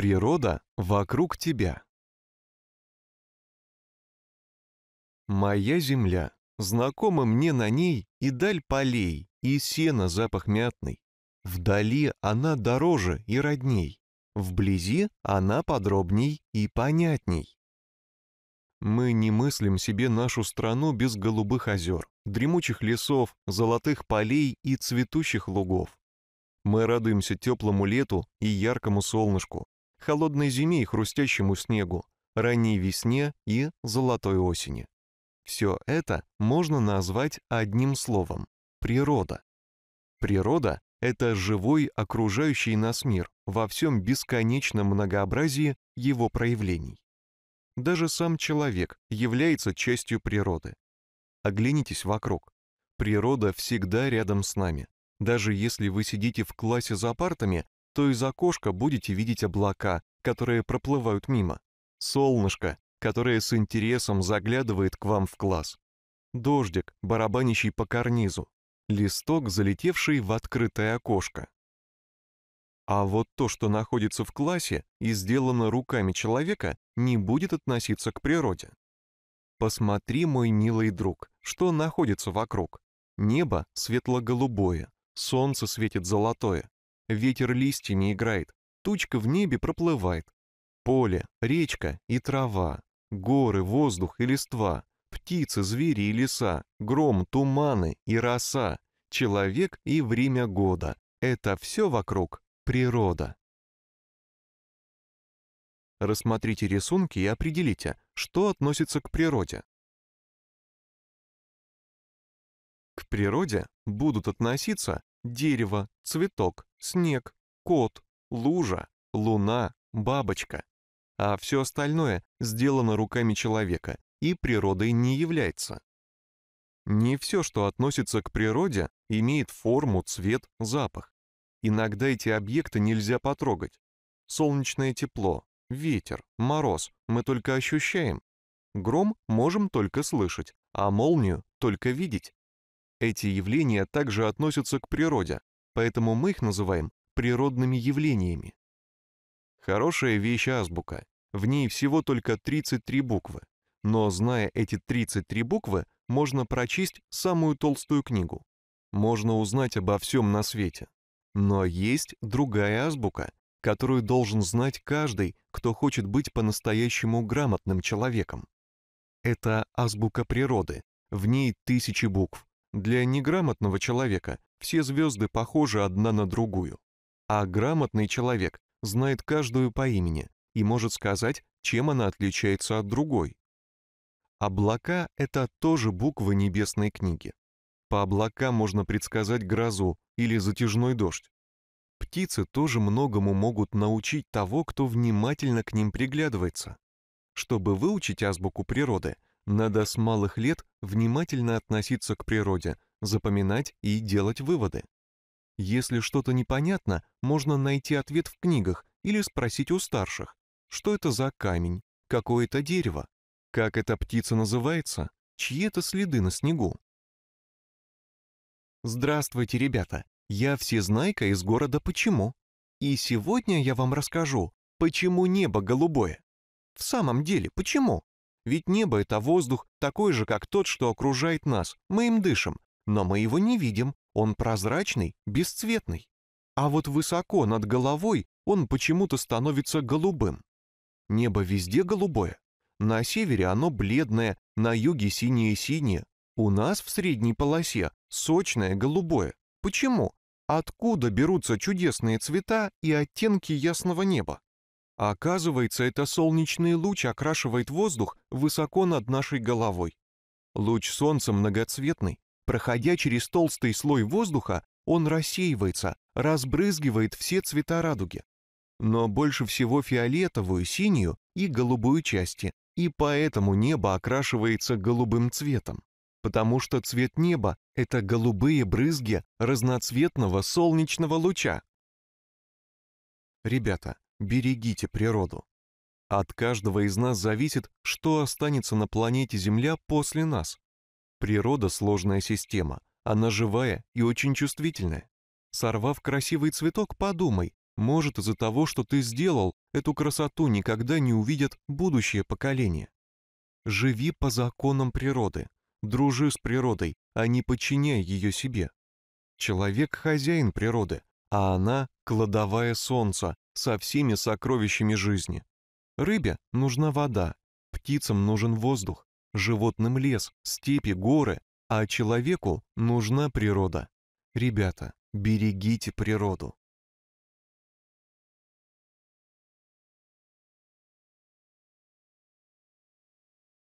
Природа вокруг тебя. Моя земля, знакома мне на ней и даль полей, и сено запах мятный. Вдали она дороже и родней, вблизи она подробней и понятней. Мы не мыслим себе нашу страну без голубых озер, дремучих лесов, золотых полей и цветущих лугов. Мы радуемся теплому лету и яркому солнышку, холодной зиме и хрустящему снегу, ранней весне и золотой осени. Все это можно назвать одним словом – природа. Природа – это живой окружающий нас мир во всем бесконечном многообразии его проявлений. Даже сам человек является частью природы. Оглянитесь вокруг. Природа всегда рядом с нами. Даже если вы сидите в классе за партами, то из окошка будете видеть облака, которые проплывают мимо, солнышко, которое с интересом заглядывает к вам в класс, дождик, барабанящий по карнизу, листок, залетевший в открытое окошко. А вот то, что находится в классе и сделано руками человека, не будет относиться к природе. Посмотри, мой милый друг, что находится вокруг. Небо светло-голубое, солнце светит золотое, Ветер листьями играет, тучка в небе проплывает. Поле, речка и трава, горы, воздух и листва, птицы, звери и леса, гром, туманы и роса, человек и время года. Это все вокруг природа. Рассмотрите рисунки и определите, что относится к природе. К природе будут относиться дерево, цветок, снег, кот, лужа, луна, бабочка. А все остальное сделано руками человека и природой не является. Не все, что относится к природе, имеет форму, цвет, запах. Иногда эти объекты нельзя потрогать. Солнечное тепло, ветер, мороз мы только ощущаем. Гром можем только слышать, а молнию только видеть. Эти явления также относятся к природе, поэтому мы их называем природными явлениями. Хорошая вещь азбука. В ней всего только 33 буквы. Но зная эти 33 буквы, можно прочесть самую толстую книгу. Можно узнать обо всем на свете. Но есть другая азбука, которую должен знать каждый, кто хочет быть по-настоящему грамотным человеком. Это азбука природы, в ней тысячи букв. Для неграмотного человека все звезды похожи одна на другую, а грамотный человек знает каждую по имени и может сказать, чем она отличается от другой. Облака — это тоже буквы небесной книги. По облакам можно предсказать грозу или затяжной дождь. Птицы тоже многому могут научить того, кто внимательно к ним приглядывается. Чтобы выучить азбуку природы — надо с малых лет внимательно относиться к природе, запоминать и делать выводы. Если что-то непонятно, можно найти ответ в книгах или спросить у старших, что это за камень, какое это дерево, как эта птица называется, чьи это следы на снегу. Здравствуйте, ребята! Я всезнайка из города Почему. И сегодня я вам расскажу, почему небо голубое. В самом деле, почему? Ведь небо — это воздух, такой же, как тот, что окружает нас. Мы им дышим, но мы его не видим. Он прозрачный, бесцветный. А вот высоко над головой он почему-то становится голубым. Небо везде голубое. На севере оно бледное, на юге синее-синее. У нас в средней полосе сочное голубое. Почему? Откуда берутся чудесные цвета и оттенки ясного неба? А оказывается, это солнечный луч окрашивает воздух высоко над нашей головой. Луч солнца многоцветный. Проходя через толстый слой воздуха, он рассеивается, разбрызгивает все цвета радуги. Но больше всего фиолетовую, синюю и голубую части, и поэтому небо окрашивается голубым цветом. Потому что цвет неба – это голубые брызги разноцветного солнечного луча. Ребята, берегите природу. От каждого из нас зависит, что останется на планете Земля после нас. Природа – сложная система, она живая и очень чувствительная. Сорвав красивый цветок, подумай, может из-за того, что ты сделал, эту красоту никогда не увидят будущее поколение. Живи по законам природы, дружи с природой, а не подчиняй ее себе. Человек – хозяин природы, а она – кладовая солнца, со всеми сокровищами жизни. Рыбе нужна вода, птицам нужен воздух, животным лес, степи, горы, а человеку нужна природа. Ребята, берегите природу.